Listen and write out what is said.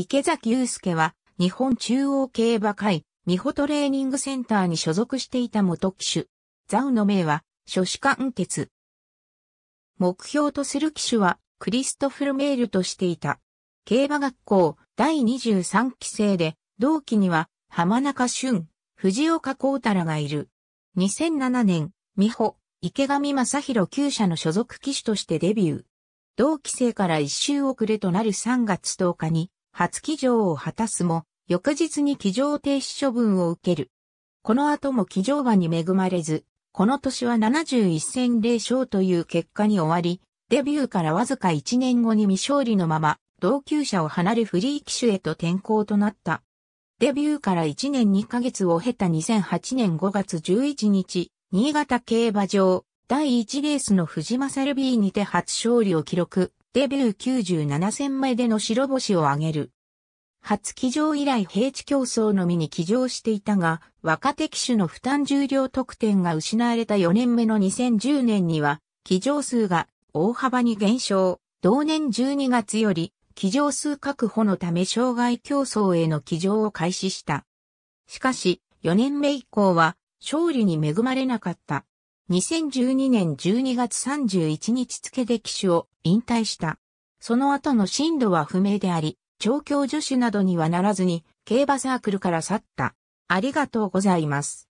池崎祐介は、日本中央競馬会、美穂トレーニングセンターに所属していた元騎手。ザウの名は、諸子貫徹。目標とする騎手は、クリストフル・メールとしていた。競馬学校第23期生で、同期には、浜中俊、藤岡幸太らがいる。2007年、美穂、池上正宏旧社の所属騎手としてデビュー。同期生から一周遅れとなる3月10日に、初起乗を果たすも、翌日に起乗停止処分を受ける。この後も起乗馬に恵まれず、この年は71戦0勝という結果に終わり、デビューからわずか1年後に未勝利のまま、同級者を離れフリー騎手へと転向となった。デビューから1年2ヶ月を経た2008年5月11日、新潟競馬場、第1レースの藤正ルビーにて初勝利を記録。デビュー97戦目での白星を挙げる。初騎乗以来平地競争のみに騎乗していたが、若手騎手の負担重量得点が失われた4年目の2010年には、騎乗数が大幅に減少。同年12月より、騎乗数確保のため障害競争への騎乗を開始した。しかし、4年目以降は、勝利に恵まれなかった。2012年12月31日付で騎手を引退した。その後の進路は不明であり、調教助手などにはならずに、競馬サークルから去った。ありがとうございます。